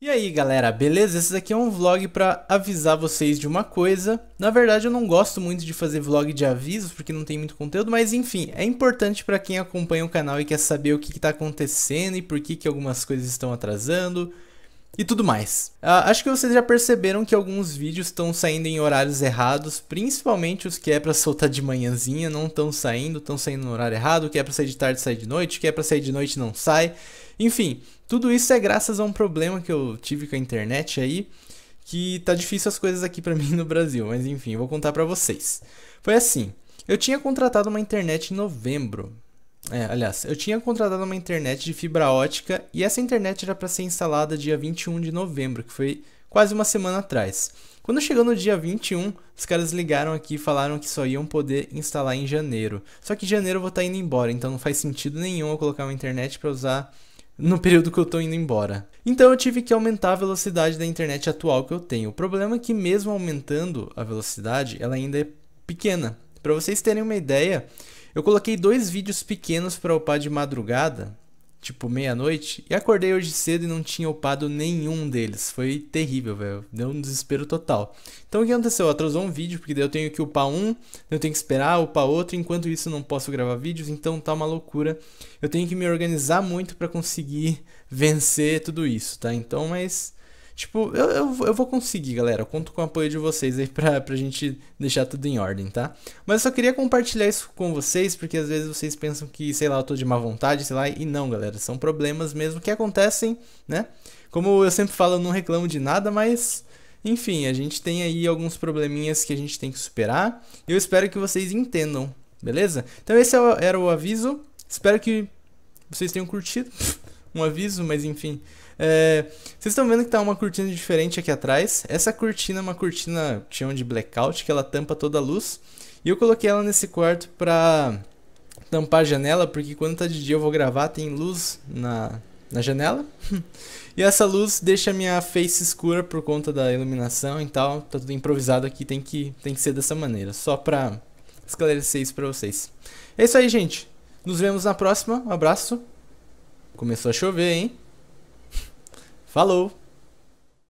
E aí galera, beleza? Esse aqui é um vlog para avisar vocês de uma coisa. Na verdade eu não gosto muito de fazer vlog de avisos porque não tem muito conteúdo, mas enfim, é importante para quem acompanha o canal e quer saber o que está acontecendo e por que, que algumas coisas estão atrasando e tudo mais. Ah, acho que vocês já perceberam que alguns vídeos estão saindo em horários errados, principalmente os que é para soltar de manhãzinha não estão saindo, estão saindo no horário errado, o que é para sair de tarde sai de noite, o que é para sair de noite não sai. Enfim, tudo isso é graças a um problema que eu tive com a internet aí, que tá difícil as coisas aqui para mim no Brasil, mas enfim, vou contar para vocês. Foi assim, eu tinha contratado uma internet em novembro. É, aliás, eu tinha contratado uma internet de fibra ótica e essa internet era para ser instalada dia 21 de novembro, que foi quase uma semana atrás. Quando chegou no dia 21, os caras ligaram aqui e falaram que só iam poder instalar em janeiro. Só que janeiro eu vou estar tá indo embora, então não faz sentido nenhum eu colocar uma internet para usar no período que eu tô indo embora. Então eu tive que aumentar a velocidade da internet atual que eu tenho. O problema é que mesmo aumentando a velocidade, ela ainda é pequena. Para vocês terem uma ideia, eu coloquei dois vídeos pequenos para upar de madrugada tipo meia-noite e acordei hoje cedo e não tinha upado nenhum deles. Foi terrível, velho. Deu um desespero total. Então o que aconteceu? Atrasou um vídeo, porque daí eu tenho que upar um, eu tenho que esperar upar outro, enquanto isso eu não posso gravar vídeos, então tá uma loucura. Eu tenho que me organizar muito para conseguir vencer tudo isso, tá? Então, mas Tipo, eu, eu, eu, vou conseguir, galera. Eu conto com o apoio de vocês aí pra, pra gente deixar tudo em ordem, tá? Mas eu só queria compartilhar isso com vocês, porque às vezes vocês pensam que, sei lá, eu tô de má vontade, sei lá, e não, galera. São problemas mesmo que acontecem, né? Como eu sempre falo, eu não reclamo de nada, mas enfim, a gente tem aí alguns probleminhas que a gente tem que superar. Eu espero que vocês entendam, beleza? Então esse é era o aviso. Espero que vocês tenham curtido um aviso, mas enfim. É, vocês estão vendo que tá uma cortina diferente aqui atrás. Essa cortina é uma cortina que chamam de blackout, que ela tampa toda a luz. E eu coloquei ela nesse quarto pra tampar a janela, porque quando tá de dia eu vou gravar, tem luz na, na janela. e essa luz deixa a minha face escura por conta da iluminação e tal. Tá tudo improvisado aqui, tem que, tem que ser dessa maneira. Só pra esclarecer isso pra vocês. É isso aí, gente. Nos vemos na próxima. Um abraço. Começou a chover, hein? Falou!